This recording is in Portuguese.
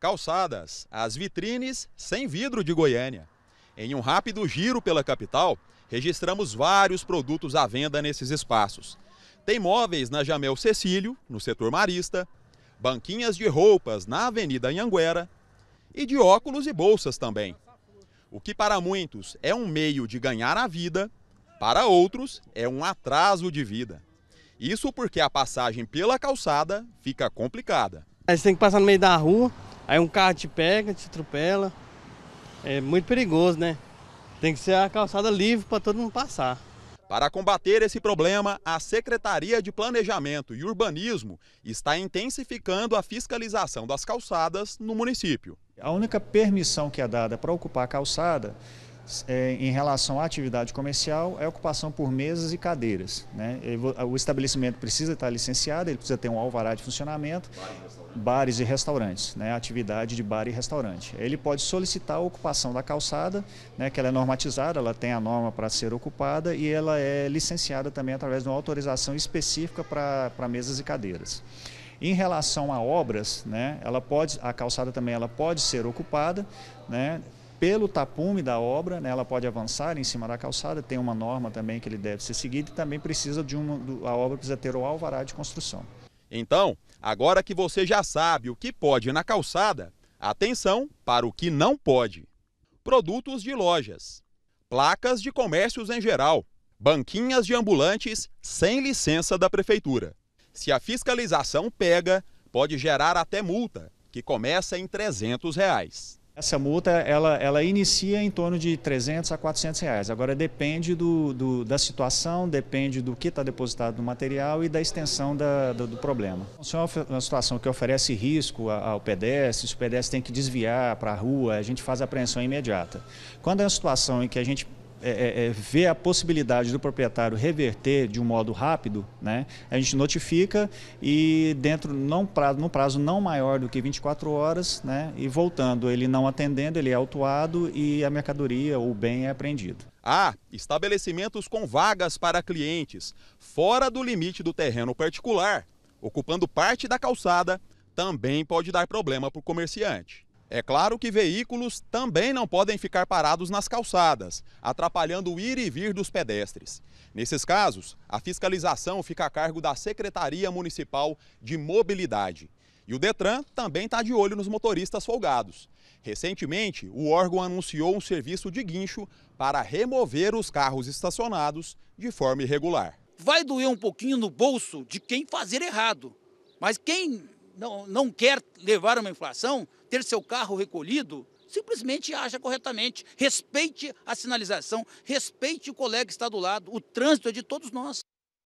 calçadas, as vitrines sem vidro de Goiânia. Em um rápido giro pela capital, registramos vários produtos à venda nesses espaços. Tem móveis na Jamel Cecílio, no setor marista, banquinhas de roupas na Avenida Anhanguera e de óculos e bolsas também. O que para muitos é um meio de ganhar a vida, para outros é um atraso de vida. Isso porque a passagem pela calçada fica complicada. A você tem que passar no meio da rua, Aí um carro te pega, te atropela. É muito perigoso, né? Tem que ser a calçada livre para todo mundo passar. Para combater esse problema, a Secretaria de Planejamento e Urbanismo está intensificando a fiscalização das calçadas no município. A única permissão que é dada para ocupar a calçada é, em relação à atividade comercial é ocupação por mesas e cadeiras. Né? O estabelecimento precisa estar licenciado, ele precisa ter um alvará de funcionamento, bares e restaurantes, né? atividade de bar e restaurante. Ele pode solicitar a ocupação da calçada, né? que ela é normatizada, ela tem a norma para ser ocupada e ela é licenciada também através de uma autorização específica para mesas e cadeiras. Em relação a obras, né, ela pode, a calçada também ela pode ser ocupada, né, pelo tapume da obra, né, ela pode avançar em cima da calçada, tem uma norma também que ele deve ser seguido e também precisa de uma, a obra precisa ter o alvará de construção. Então, agora que você já sabe o que pode na calçada, atenção para o que não pode. Produtos de lojas, placas de comércios em geral, banquinhas de ambulantes sem licença da prefeitura. Se a fiscalização pega, pode gerar até multa, que começa em 300 reais. Essa multa, ela, ela inicia em torno de 300 a 400 reais. Agora depende do, do da situação, depende do que está depositado no material e da extensão da, do, do, problema. Então, se é uma situação que oferece risco ao pedestre, se o pedestre tem que desviar para a rua, a gente faz a apreensão imediata. Quando é uma situação em que a gente é, é, é, vê a possibilidade do proprietário reverter de um modo rápido, né, a gente notifica e dentro não prazo, prazo não maior do que 24 horas, né, e voltando, ele não atendendo, ele é autuado e a mercadoria ou o bem é apreendido. Há estabelecimentos com vagas para clientes fora do limite do terreno particular, ocupando parte da calçada, também pode dar problema para o comerciante. É claro que veículos também não podem ficar parados nas calçadas, atrapalhando o ir e vir dos pedestres. Nesses casos, a fiscalização fica a cargo da Secretaria Municipal de Mobilidade. E o Detran também está de olho nos motoristas folgados. Recentemente, o órgão anunciou um serviço de guincho para remover os carros estacionados de forma irregular. Vai doer um pouquinho no bolso de quem fazer errado, mas quem não, não quer levar uma inflação, ter seu carro recolhido, simplesmente haja corretamente. Respeite a sinalização, respeite o colega que está do lado. O trânsito é de todos nós.